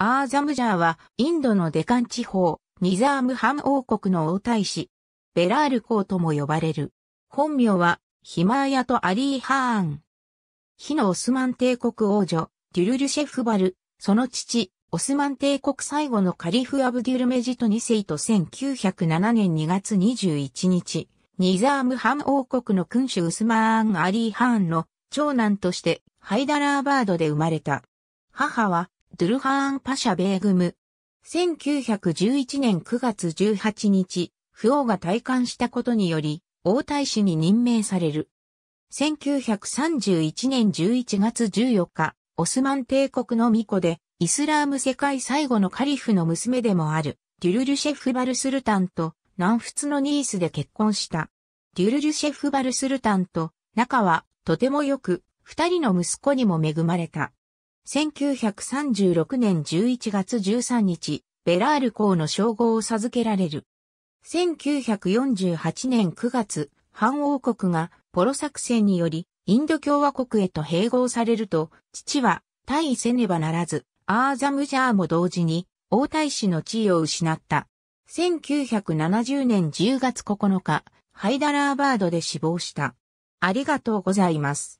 アーザムジャーはインドのデカン地方、ニザームハン王国の王太子、ベラール公とも呼ばれる。本名はヒマーヤとアリー・ハーン。火のオスマン帝国王女、デュルルシェフバル、その父、オスマン帝国最後のカリフ・アブデュルメジト2世と1907年2月21日、ニザームハン王国の君主ウスマーン・アリー・ハーンの長男としてハイダラーバードで生まれた。母はドゥルハーン・パシャ・ベーグム。1911年9月18日、フ王ーが退官したことにより、王太子に任命される。1931年11月14日、オスマン帝国の巫女で、イスラーム世界最後のカリフの娘でもある、デュルルシェフ・バルスルタンと、南仏のニースで結婚した。デュルルシェフ・バルスルタンと、仲は、とても良く、二人の息子にも恵まれた。1936年11月13日、ベラール公の称号を授けられる。1948年9月、反王国がポロ作戦により、インド共和国へと併合されると、父は、退位せねばならず、アーザムジャーも同時に、王太子の地位を失った。1970年10月9日、ハイダラーバードで死亡した。ありがとうございます。